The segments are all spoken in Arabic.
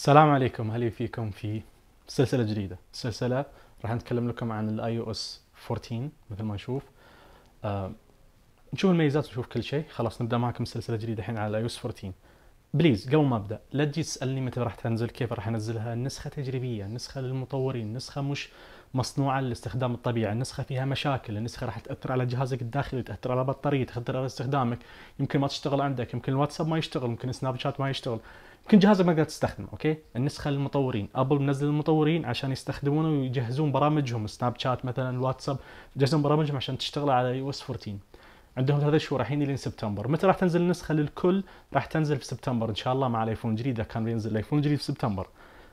السلام عليكم اهلا فيكم في سلسله جديده سلسله راح نتكلم لكم عن الاي او اس 14 مثل ما نشوف آه، نشوف الميزات ونشوف كل شيء خلاص نبدا معكم سلسله جديده الحين على الاي او اس 14 بليز قبل ما ابدا لا تجي تسالني متى راح تنزل كيف راح انزلها النسخه تجريبيه النسخه للمطورين النسخه مش مصنوعه لاستخدام الطبيعي النسخه فيها مشاكل النسخه راح تاثر على جهازك الداخلي تاثر على بطاريه تاثر على استخدامك يمكن ما تشتغل عندك يمكن الواتساب ما يشتغل يمكن سناب شات ما يشتغل يمكن جهازك ما تقدر تستخدمه اوكي النسخه للمطورين ابل منزل المطورين عشان يستخدمونه ويجهزون برامجهم سناب شات مثلا الواتساب يجهزون برامجهم عشان تشتغل على اي او اس 14 عندهم ثلاث شهور الحين لين سبتمبر متى راح تنزل النسخه للكل راح تنزل في سبتمبر ان شاء الله مع الايفون الجديد كان بينزل الايفون الجديد في سبتمبر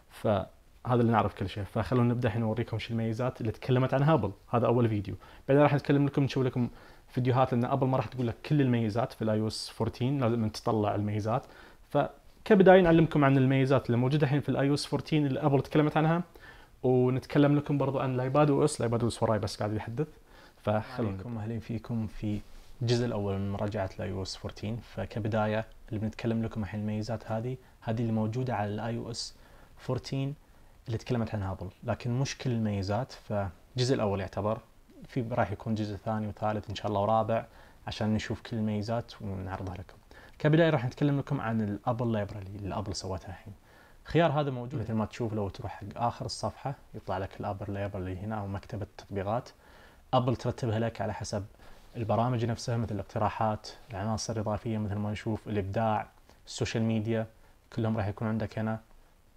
فهذا اللي نعرف كل شيء فخلونا نبدا الحين نوريكم شو الميزات اللي تكلمت عنها ابل هذا اول فيديو بعدين راح نتكلم لكم نشوف لكم فيديوهات لان ابل ما راح تقول لك كل الميزات في الاي او اس 14 لازم تطلع الميزات فكبدايه نعلمكم عن الميزات اللي موجوده الحين في الاي او اس 14 اللي ابل تكلمت عنها ونتكلم لكم برضو عن الايباد او اس الايباد او اس وراي بس قاعد يحدث فخلونا اهلين فيكم في الجزء الاول من مراجعه الاي او اس 14 فكبدايه اللي بنتكلم لكم الحين الميزات هذه هذه اللي موجوده على الاي او اس 14 اللي تكلمت عنها ابل لكن مش كل الميزات فالجزء الاول يعتبر في راح يكون جزء ثاني وثالث ان شاء الله ورابع عشان نشوف كل الميزات ونعرضها لكم كبدايه راح نتكلم لكم عن الابل لايبرالي اللي ابل سوتها الحين الخيار هذا موجود مثل ما تشوف لو تروح حق اخر الصفحه يطلع لك الابل لايبرالي هنا او مكتبه التطبيقات ابل ترتبها لك على حسب البرامج نفسها مثل الاقتراحات العناصر الاضافيه مثل ما نشوف الابداع السوشيال ميديا كلهم راح يكون عندك هنا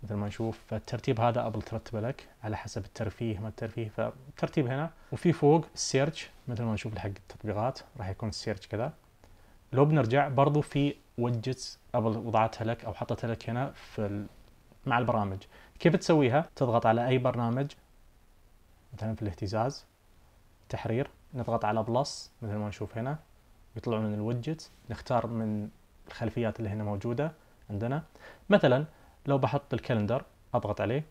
مثل ما نشوف فالترتيب هذا ابل ترتبه لك على حسب الترفيه ما الترفيه فالترتيب هنا وفي فوق السيرش مثل ما نشوف حق التطبيقات راح يكون السيرش كذا لو بنرجع برضو في وجتس ابل وضعتها لك او حطتها لك هنا في مع البرامج كيف تسويها تضغط على اي برنامج مثلا في الاهتزاز تحرير نضغط على بلس مثل ما نشوف هنا يطلعون لنا نختار من الخلفيات اللي هنا موجودة عندنا مثلا لو بحط الكالندر اضغط عليه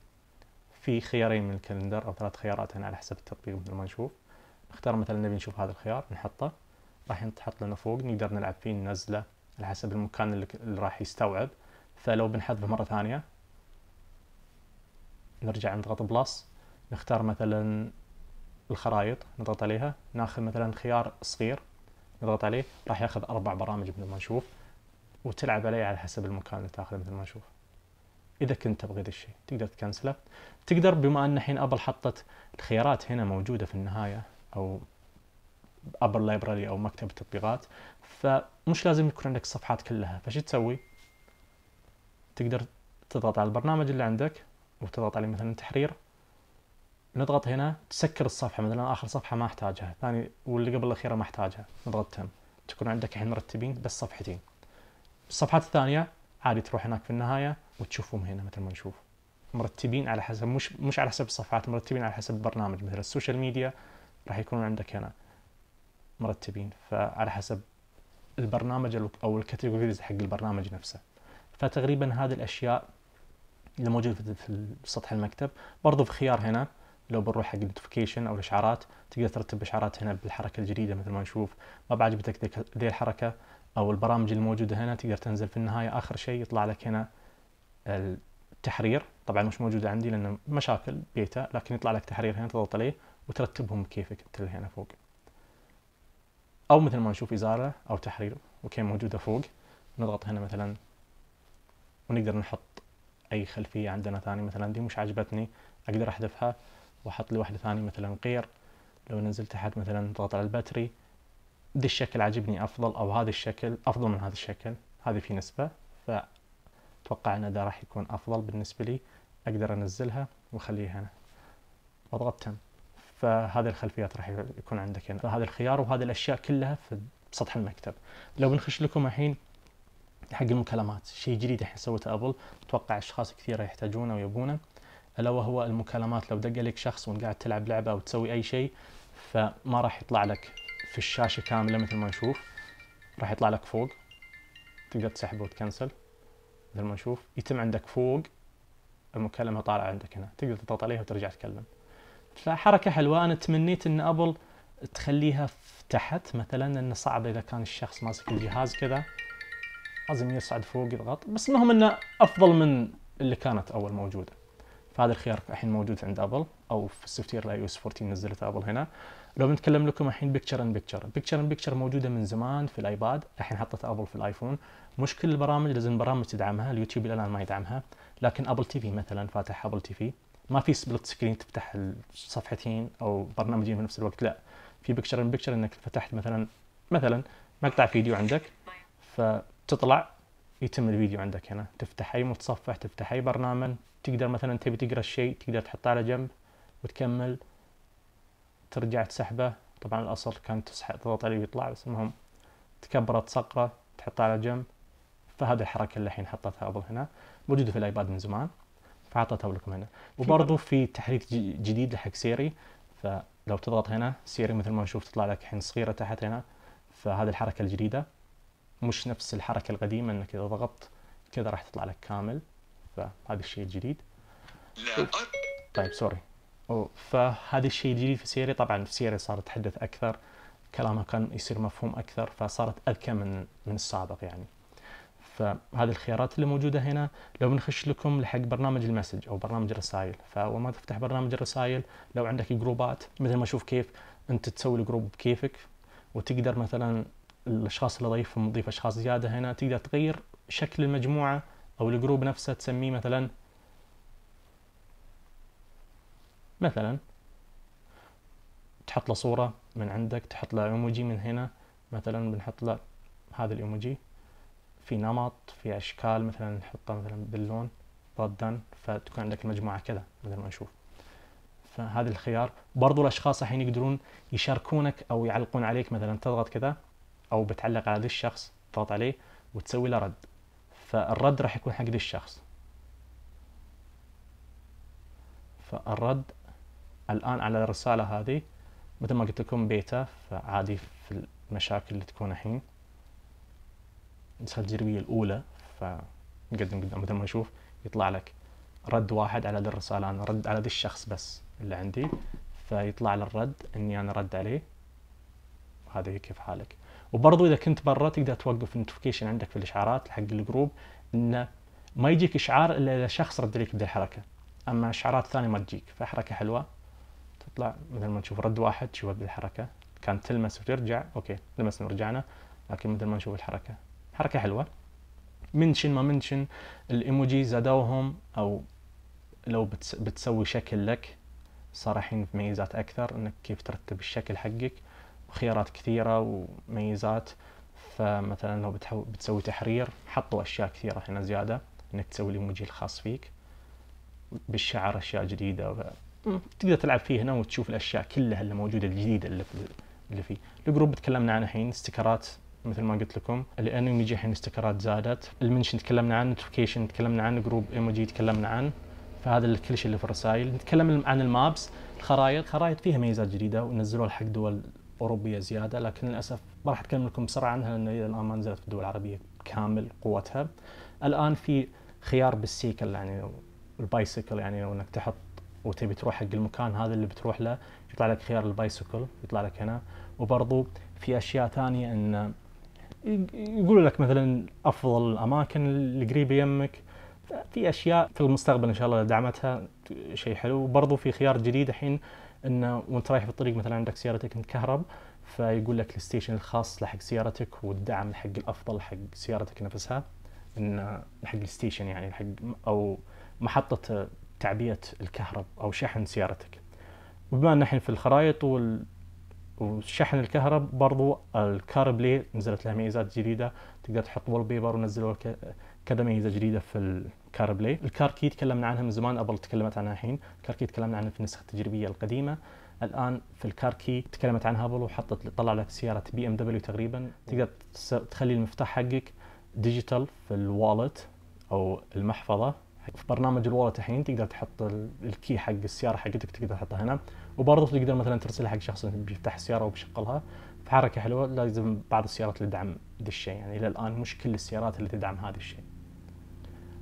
في خيارين من الكالندر او ثلاث خيارات هنا على حسب التطبيق مثل ما نشوف نختار مثلا نبي نشوف هذا الخيار نحطه راح ينحط لنا فوق نقدر نلعب فيه ننزله على حسب المكان اللي, اللي راح يستوعب فلو بنحذفه مرة ثانية نرجع نضغط بلس نختار مثلا الخرائط نضغط عليها ناخذ مثلا خيار صغير نضغط عليه راح ياخذ اربع برامج مثل ما نشوف وتلعب عليه على حسب المكان اللي تاخذه مثل ما نشوف اذا كنت تبغى ذا الشيء تقدر تكنسله تقدر بما ان الحين ابل حطت الخيارات هنا موجوده في النهايه او ابل لايبراري او مكتب التطبيقات فمش لازم يكون عندك الصفحات كلها فشو تسوي تقدر تضغط على البرنامج اللي عندك وتضغط عليه مثلا تحرير نضغط هنا تسكر الصفحة مثلا آخر صفحة ما أحتاجها ثاني واللي قبل الأخيرة ما أحتاجها نضغط تم تكون عندك الحين مرتبين بس صفحتين الصفحات الثانية عادي تروح هناك في النهاية وتشوفهم هنا مثل ما نشوف مرتبين على حسب مش مش على حسب الصفحات مرتبين على حسب البرنامج مثل السوشيال ميديا راح يكون عندك هنا مرتبين فعلى حسب البرنامج او الكاتيجوريز حق البرنامج نفسه فتقريبا هذه الاشياء اللي موجوده في سطح المكتب برضو في خيار هنا لو بنروح حق النوتيفيكيشن او الاشعارات تقدر ترتب اشعارات هنا بالحركه الجديده مثل ما نشوف ما بعجبتك ذي الحركه او البرامج الموجوده هنا تقدر تنزل في النهايه اخر شيء يطلع لك هنا التحرير طبعا مش موجوده عندي لان مشاكل بيتا لكن يطلع لك تحرير هنا تضغط عليه وترتبهم بكيفك انت هنا فوق او مثل ما نشوف ازاله او تحرير اوكي موجوده فوق نضغط هنا مثلا ونقدر نحط اي خلفيه عندنا ثاني مثلا دي مش عجبتني اقدر احذفها واحط لي واحده ثانيه مثلا قير لو نزلت تحت مثلا ضغط على الباتري ذي الشكل عاجبني افضل او هذا الشكل افضل من هذا الشكل هذه في نسبه فاتوقع ان ده راح يكون افضل بالنسبه لي اقدر انزلها واخليها هنا واضغط تم فهذه الخلفيات راح يكون عندك هنا فهذا الخيار وهذه الاشياء كلها في سطح المكتب لو بنخش لكم الحين حق المكالمات شيء جديد الحين سوته ابل اتوقع اشخاص كثيره يحتاجونه ويبونه الا وهو المكالمات لو دق لك شخص وانت قاعد تلعب لعبه او تسوي اي شيء فما راح يطلع لك في الشاشه كامله مثل ما نشوف راح يطلع لك فوق تقدر تسحبه وتكنسل مثل ما نشوف يتم عندك فوق المكالمه طالعه عندك هنا تقدر تضغط عليها وترجع تكلم فحركه حلوه انا تمنيت ان ابل تخليها تحت مثلا انه صعب اذا كان الشخص ماسك الجهاز كذا لازم يصعد فوق يضغط بس المهم انه افضل من اللي كانت اول موجوده فهذا الخيار الحين موجود عند ابل او في السوفت وير الاي او اس 14 نزلته ابل هنا لو بنتكلم لكم الحين بيكتشر ان بيكتشر بيكتشر ان بيكتشر موجوده من زمان في الايباد الحين حطت ابل في الايفون مش كل البرامج لازم البرامج تدعمها اليوتيوب الى الان ما يدعمها لكن ابل تي في مثلا فاتح ابل تي في ما في سبلت سكرين تفتح الصفحتين او برنامجين في نفس الوقت لا في بيكتشر ان بيكتشر انك فتحت مثلا مثلا مقطع فيديو عندك فتطلع يتم الفيديو عندك هنا تفتح اي متصفح تفتح اي برنامج تقدر مثلا تبي تقرا الشيء تقدر تحطه على جنب وتكمل ترجع تسحبه طبعا الاصل كان تسحب تضغط عليه ويطلع بس المهم تكبره تصغره تحطه على جنب فهذه الحركه اللي الحين حطتها ابل هنا موجوده في الايباد من زمان فحطتها لكم هنا وبرضه في تحريك جديد حق سيري فلو تضغط هنا سيري مثل ما نشوف تطلع لك الحين صغيره تحت هنا فهذه الحركه الجديده مش نفس الحركه القديمه انك اذا ضغطت كذا راح تطلع لك كامل فهذا الشيء الجديد لا طيب سوري فهذا الشيء الجديد في سيري طبعا في سيري صار تحدث اكثر كلامها كان يصير مفهوم اكثر فصارت اذكى من من السابق يعني فهذه الخيارات اللي موجوده هنا لو بنخش لكم لحق برنامج المسج او برنامج الرسائل فاول ما تفتح برنامج الرسائل لو عندك جروبات مثل ما اشوف كيف انت تسوي الجروب بكيفك وتقدر مثلا الاشخاص اللي ضيف نضيف اشخاص زياده هنا تقدر تغير شكل المجموعه او الجروب نفسه تسميه مثلا مثلا تحط له صوره من عندك تحط له ايموجي من هنا مثلا بنحط له هذا الايموجي في نمط في اشكال مثلا نحطه مثلا باللون ضدا فتكون عندك المجموعه كذا مثل ما نشوف فهذا الخيار برضو الاشخاص الحين يقدرون يشاركونك او يعلقون عليك مثلا تضغط كذا او بتعلق على ذا الشخص تضغط عليه وتسوي له رد فالرد راح يكون حق ذا الشخص فالرد الان على الرساله هذه مثل ما قلت لكم بيتا فعادي في المشاكل اللي تكون الحين النسخه التجريبيه الاولى فنقدم قدام مثل ما نشوف يطلع لك رد واحد على ذي الرساله انا رد على ذي الشخص بس اللي عندي فيطلع للرد اني انا رد عليه وهذا كيف حالك وبرضه اذا كنت برا تقدر توقف النوتيفيكيشن عندك في الاشعارات حق الجروب انه ما يجيك اشعار الا اذا شخص رد عليك بذي الحركه اما اشعارات ثانيه ما تجيك فحركه حلوه تطلع مثل ما نشوف رد واحد تشوف بذي الحركه كان تلمس وترجع اوكي لمسنا ورجعنا لكن مثل ما نشوف الحركه حركه حلوه منشن ما منشن الايموجي زادوهم او لو بتسوي شكل لك صار الحين ميزات اكثر انك كيف ترتب الشكل حقك خيارات كثيرة وميزات فمثلا لو بتحو... بتسوي تحرير حطوا أشياء كثيرة هنا زيادة إنك تسوي الإيموجي الخاص فيك بالشعر أشياء جديدة ف... تقدر تلعب فيه هنا وتشوف الأشياء كلها اللي موجودة الجديدة اللي في اللي فيه الجروب تكلمنا عنه الحين استكرات مثل ما قلت لكم الانيميجي الحين استكرات زادت المنشن تكلمنا عنه نوتيفيكيشن تكلمنا عنه جروب ايموجي تكلمنا عنه فهذا كل شيء اللي في الرسائل نتكلم عن المابس الخرائط الخرائط فيها ميزات جديده ونزلوها حق دول اوروبيه زياده لكن للاسف ما راح اتكلم لكم بسرعه عنها لان الى الان ما نزلت في الدول العربيه كامل قوتها. الان في خيار بالسيكل يعني البايسيكل يعني لو انك تحط وتبي تروح حق المكان هذا اللي بتروح له يطلع لك خيار البايسيكل يطلع لك هنا وبرضو في اشياء ثانيه ان يقولوا لك مثلا افضل الاماكن القريبه يمك في اشياء في المستقبل ان شاء الله دعمتها شيء حلو وبرضو في خيار جديد الحين انه وانت رايح بالطريق مثلا عندك سيارتك مكهرب فيقول لك الستيشن الخاص لحق سيارتك والدعم حق الافضل حق سيارتك نفسها ان حق الستيشن يعني حق او محطه تعبئه الكهرب او شحن سيارتك وبما ان نحن في الخرائط وال وشحن الكهرب برضو الكار بلاي نزلت لها ميزات جديدة تقدر تحط وول بيبر ونزلوا كذا ميزه جديده في الكار بلاي الكار كي تكلمنا عنها من زمان ابل تكلمت عنها الحين الكار كي تكلمنا عنها في النسخه التجريبيه القديمه الان في الكار كي تكلمت عنها ابل وحطت طلع لك سياره بي ام دبليو تقريبا تقدر تخلي المفتاح حقك ديجيتال في الوالت او المحفظه في برنامج الوالت الحين تقدر تحط الكي حق السياره حقتك تقدر تحطها هنا وبرضه تقدر مثلا ترسلها حق شخص بيفتح السياره وبيشغلها في حركه حلوه لازم بعض السيارات اللي تدعم ذا الشيء يعني الى الان مش كل السيارات اللي تدعم هذا الشيء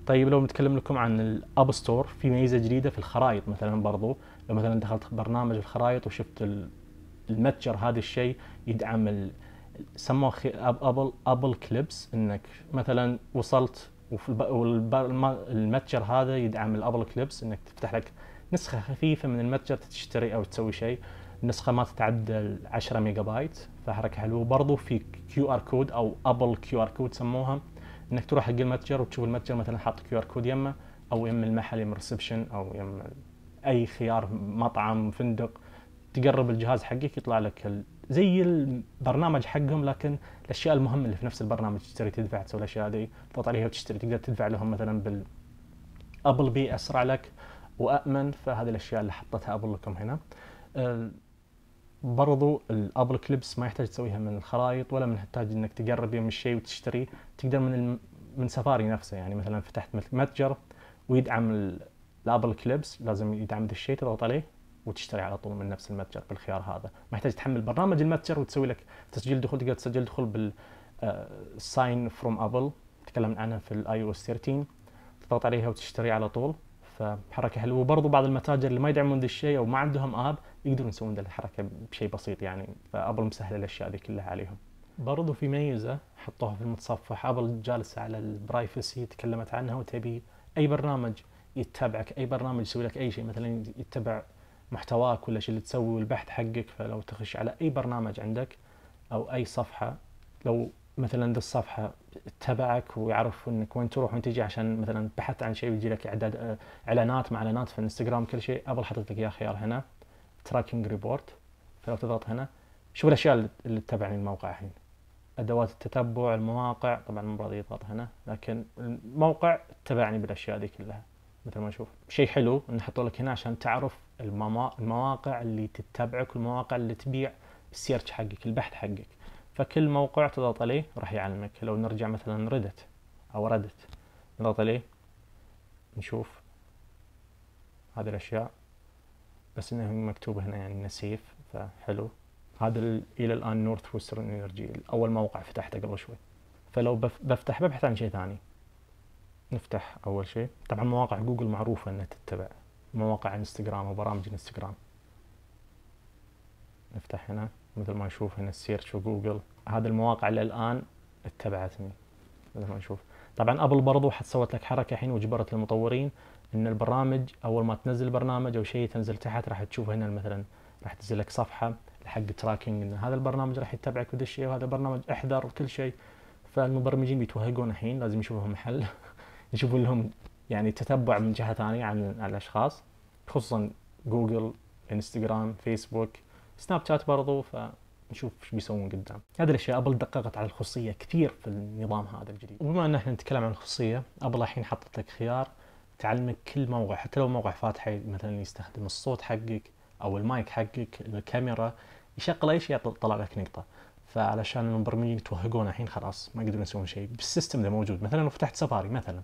طيب لو نتكلم لكم عن الاب ستور في ميزه جديده في الخرائط مثلا برضو لو مثلا دخلت برنامج الخرائط وشفت المتجر هذا الشيء يدعم سموه ابل ابل كليبس انك مثلا وصلت والمتجر هذا يدعم الابل كليبس انك تفتح لك نسخه خفيفه من المتجر تشتري او تسوي شيء النسخه ما تتعدى 10 ميجا بايت فحركه حلوه برضو في كيو ار كود او ابل كيو ار كود سموها انك تروح حق المتجر وتشوف المتجر مثلا حاط كيو ار كود يمه او يم المحل يم الريسبشن او يم اي خيار مطعم فندق تقرب الجهاز حقك يطلع لك زي البرنامج حقهم لكن الاشياء المهمه اللي في نفس البرنامج تشتري تدفع تسوي الاشياء هذه تضغط عليها وتشتري تقدر تدفع لهم مثلا بال ابل بي اسرع لك وامن فهذه الاشياء اللي حطتها ابل لكم هنا برضو الابل كليبس ما يحتاج تسويها من الخرائط ولا من تحتاج انك تقرب يوم الشيء وتشتريه تقدر من الم... من سفاري نفسه يعني مثلا فتحت متجر ويدعم الابل كليبس لازم يدعم ذا الشيء تضغط عليه وتشتري على طول من نفس المتجر بالخيار هذا ما يحتاج تحمل برنامج المتجر وتسوي لك تسجيل دخول تقدر تسجل دخول بال ساين فروم ابل تكلمنا عنها في الاي او اس 13 تضغط عليها وتشتري على طول فحركه حلوه وبرضه بعض المتاجر اللي ما يدعمون ذا الشيء او ما عندهم اب يقدرون يسوون الحركه بشيء بسيط يعني فابل مسهله الاشياء ذي كلها عليهم برضو في ميزه حطوها في المتصفح ابل جالسه على البرايفسي تكلمت عنها وتبي اي برنامج يتبعك اي برنامج يسوي لك اي شيء مثلا يتبع محتواك ولا شيء اللي تسوي البحث حقك فلو تخش على اي برنامج عندك او اي صفحه لو مثلا ذي الصفحه اتبعك ويعرف انك وين تروح وين تجي عشان مثلا بحثت عن شيء ويجي لك اعداد اعلانات ما اعلانات في انستغرام كل شيء ابل حطت لك اياه خيار هنا تراكنج ريبورت فلو تضغط هنا شوف الاشياء اللي تتبعني الموقع الحين ادوات التتبع المواقع طبعا مو راضي يضغط هنا لكن الموقع تبعني بالاشياء دي كلها مثل ما نشوف شيء حلو ان حطوا لك هنا عشان تعرف المواقع اللي تتبعك والمواقع اللي تبيع السيرش حقك البحث حقك فكل موقع تضغط عليه راح يعلمك لو نرجع مثلا ردت او ردت نضغط عليه نشوف هذه الاشياء بس انه مكتوب هنا يعني نسيف فحلو هذا الى الان نورث وسترن انرجي اول موقع فتحته قبل شوي فلو بفتح ببحث عن شيء ثاني نفتح اول شيء طبعا مواقع جوجل معروفه انها تتبع مواقع انستغرام وبرامج انستغرام نفتح هنا مثل ما نشوف هنا السيرش وجوجل هذه المواقع اللي الان اتبعتني مثل ما نشوف طبعا ابل برضو حتسوت لك حركه الحين وجبرت المطورين ان البرنامج اول ما تنزل برنامج او شيء تنزل تحت راح تشوف هنا مثلا راح تنزل لك صفحه حق تراكنج ان هذا البرنامج راح يتبعك بهذا الشيء وهذا البرنامج احذر وكل شيء فالمبرمجين بيتوهقون الحين لازم يشوفوا لهم حل يشوفوا لهم يعني تتبع من جهه ثانيه عن الاشخاص خصوصا جوجل انستغرام فيسبوك سناب شات برضو فنشوف ايش بيسوون قدام هذه الاشياء ابل دققت على الخصوصيه كثير في النظام هذا الجديد وبما ان احنا نتكلم عن الخصوصيه ابل الحين حطت لك خيار تعلمك كل موقع حتى لو موقع فاتحه مثلا يستخدم الصوت حقك او المايك حقك الكاميرا يشغل اي شيء طلع لك نقطه فعلشان المبرمجين يتوهقون الحين خلاص ما يقدرون يسوون شيء بالسيستم ذا موجود مثلا لو فتحت سفاري مثلا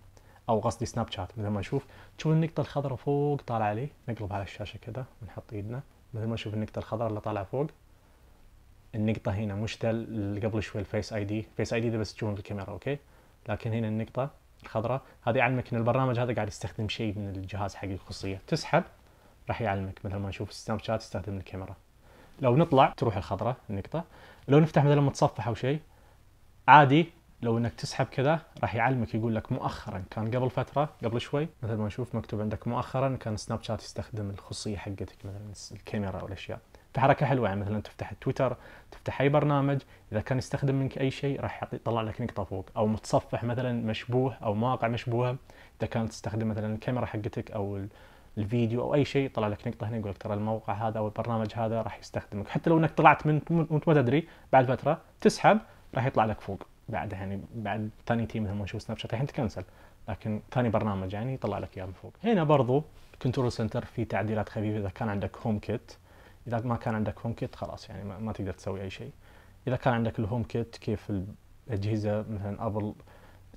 او قصدي سناب شات مثل ما اشوف تشوف النقطه الخضراء فوق طالعه عليه نقلب على الشاشه كذا ونحط ايدنا مثل ما اشوف النقطه الخضراء اللي طالعه فوق النقطه هنا مش ذا قبل شوي الفيس اي دي الفيس اي دي ده بس تشوفون في الكاميرا اوكي لكن هنا النقطه الخضراء هذا يعلمك ان البرنامج هذا قاعد يستخدم شيء من الجهاز حق الخصوصيه تسحب راح يعلمك مثل ما نشوف سناب شات يستخدم الكاميرا لو نطلع تروح الخضراء النقطه لو نفتح مثلا متصفح او شيء عادي لو انك تسحب كذا راح يعلمك يقول لك مؤخرا كان قبل فتره قبل شوي مثل ما نشوف مكتوب عندك مؤخرا كان سناب شات يستخدم الخصوصيه حقتك مثلا الكاميرا والاشياء فحركه حلوه يعني مثلا تفتح تويتر تفتح اي برنامج اذا كان يستخدم منك اي شيء راح يطلع لك نقطه فوق او متصفح مثلا مشبوه او مواقع مشبوهه اذا كانت تستخدم مثلا الكاميرا حقتك او الفيديو او اي شيء طلع لك نقطه هنا يقول لك ترى الموقع هذا او البرنامج هذا راح يستخدمك حتى لو انك طلعت من وانت ما تدري بعد فتره تسحب راح يطلع لك فوق بعدها يعني بعد ثاني تيم مثل ما نشوف سناب شات الحين تكنسل لكن ثاني برنامج يعني يطلع لك اياه من فوق هنا برضو كنترول سنتر في تعديلات خفيفه اذا كان عندك هوم كيت اذا ما كان عندك هوم كيت خلاص يعني ما, ما تقدر تسوي اي شيء اذا كان عندك الهوم كيت كيف الاجهزه مثلا ابل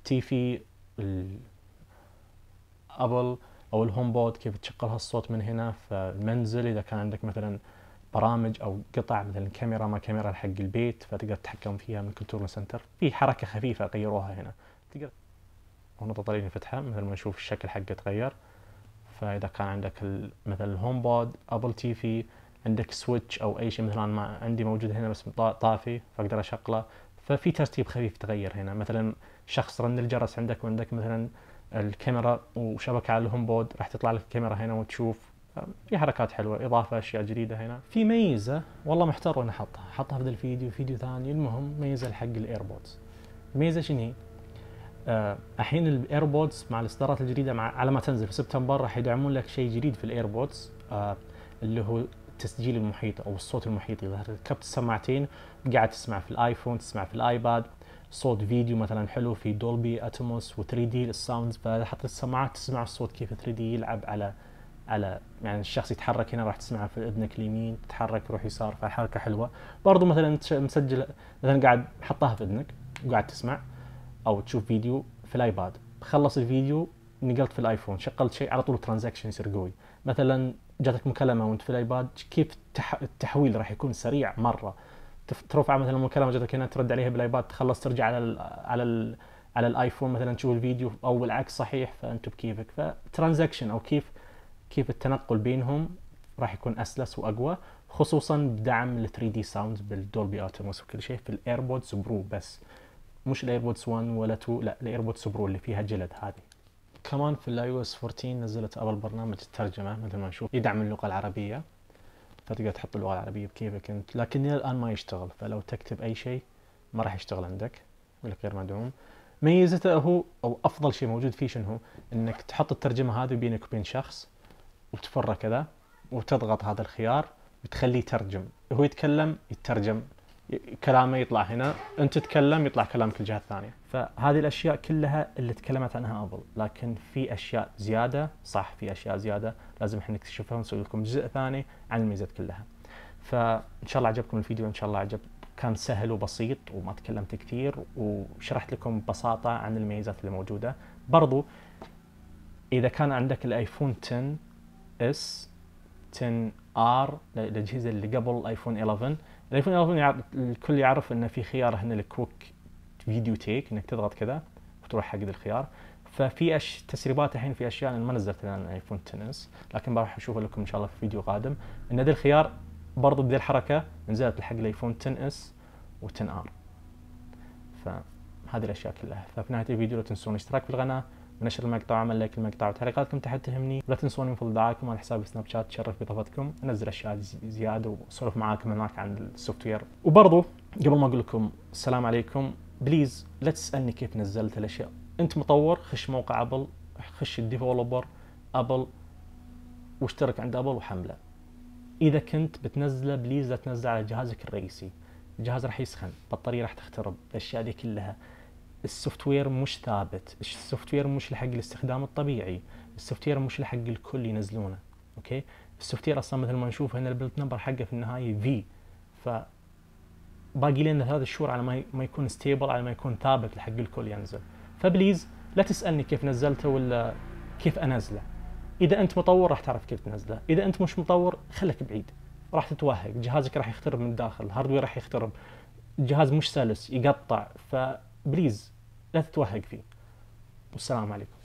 تي في ابل او الهوم بود كيف تشغل الصوت من هنا فالمنزل اذا كان عندك مثلا برامج او قطع مثلا كاميرا ما كاميرا حق البيت فتقدر تتحكم فيها من كنترول سنتر في حركه خفيفه غيروها هنا تقدر ونقطة طريقة الفتحة مثل ما نشوف الشكل حقه تغير فإذا كان عندك مثلا الهوم بود أبل تي في عندك سويتش او اي شيء مثلا ما عندي موجود هنا بس طافي فاقدر اشغله ففي ترتيب خفيف تغير هنا مثلا شخص رن الجرس عندك وعندك مثلا الكاميرا وشبكة على الهوم بود راح تطلع لك الكاميرا هنا وتشوف في حركات حلوة إضافة أشياء جديدة هنا في ميزة والله محتار وين أحطها أحطها في الفيديو فيديو ثاني المهم ميزة حق الإيربودز الميزة شنو هي؟ آه، الحين الايربودز مع الاصدارات الجديده مع على ما تنزل في سبتمبر راح يدعمون لك شيء جديد في الايربودز آه اللي هو التسجيل المحيط او الصوت المحيط اذا ركبت السماعتين قاعد تسمع في الايفون تسمع في الايباد صوت فيديو مثلا حلو في دولبي اتموس و3 دي الساوندز فحط السماعات تسمع الصوت كيف 3 دي يلعب على على يعني الشخص يتحرك هنا راح تسمعه في اذنك اليمين تتحرك روح يسار فحركه حلوه برضو مثلا انت مسجل مثلا قاعد حطها في اذنك وقاعد تسمع او تشوف فيديو في الايباد خلص الفيديو نقلت في الايفون شغلت شيء على طول ترانزاكشن يصير قوي مثلا جاتك مكالمه وانت في الايباد كيف التحويل راح يكون سريع مره ترفع مثلا مكالمه جاتك هنا ترد عليها بالايباد تخلص ترجع على الـ على الـ على الايفون مثلا تشوف الفيديو او بالعكس صحيح فانت بكيفك فترانزكشن او كيف كيف التنقل بينهم راح يكون اسلس واقوى خصوصا بدعم ال 3 دي ساوند بالدولبي اتموس وكل شيء في الايربودز برو بس مش الايربودز 1 ولا 2 لا الايربودز برو اللي فيها جلد هذه كمان في الاي او اس 14 نزلت ابل برنامج الترجمه مثل ما نشوف يدعم اللغه العربيه فتقدر تحط اللغه العربيه بكيفك انت لكن الى الان ما يشتغل فلو تكتب اي شيء ما راح يشتغل عندك يقول غير مدعوم ميزته هو او افضل شيء موجود فيه شنو انك تحط الترجمه هذه بينك وبين شخص وتفره كذا وتضغط هذا الخيار وتخليه يترجم هو يتكلم يترجم كلامه يطلع هنا انت تتكلم يطلع كلامك الجهه الثانيه فهذه الاشياء كلها اللي تكلمت عنها ابل لكن في اشياء زياده صح في اشياء زياده لازم احنا نكتشفها ونسوي لكم جزء ثاني عن الميزات كلها فان شاء الله عجبكم الفيديو ان شاء الله عجب كان سهل وبسيط وما تكلمت كثير وشرحت لكم ببساطه عن الميزات اللي موجوده برضو اذا كان عندك الايفون 10 اس 10 ار الاجهزه اللي قبل ايفون 11 الايفون 11 يعرف الكل يعرف انه في خيار هنا الكويك فيديو تيك انك تضغط كذا وتروح حق الخيار ففي أش... تسريبات الحين في اشياء انا ما نزلت الان ايفون 10 لكن بروح اشوفها لكم ان شاء الله في فيديو قادم ان هذا الخيار برضه بذي الحركه نزلت حق الايفون 10 اس و10 ار فهذه الاشياء كلها ففي نهايه الفيديو لا تنسون الاشتراك في القناه نشر المقطع وعمل لايك المقطع وتعليقاتكم تحت تهمني ولا تنسوني من فضل دعاكم على حساب سناب شات تشرف بإضافتكم انزل اشياء زياده واسولف معاكم هناك عن السوفت وير وبرضو قبل ما اقول لكم السلام عليكم بليز لا تسالني كيف نزلت الاشياء انت مطور خش موقع ابل خش الديفلوبر ابل واشترك عند ابل وحمله اذا كنت بتنزله بليز لا تنزله على جهازك الرئيسي الجهاز راح يسخن البطاريه راح تخترب الاشياء دي كلها السوفت وير مش ثابت السوفت وير مش لحق الاستخدام الطبيعي السوفت وير مش لحق الكل ينزلونه اوكي السوفت وير اصلا مثل ما نشوف هنا البلت نمبر حقه في النهايه في ف باقي لنا ثلاث شهور على ما ما يكون ستيبل على ما يكون ثابت لحق الكل ينزل فبليز لا تسالني كيف نزلته ولا كيف انزله اذا انت مطور راح تعرف كيف تنزله اذا انت مش مطور خليك بعيد راح تتوهق جهازك راح يخترب من الداخل الهاردوير راح يخترب الجهاز مش سلس يقطع فبليز لا تتوهق فيه والسلام عليكم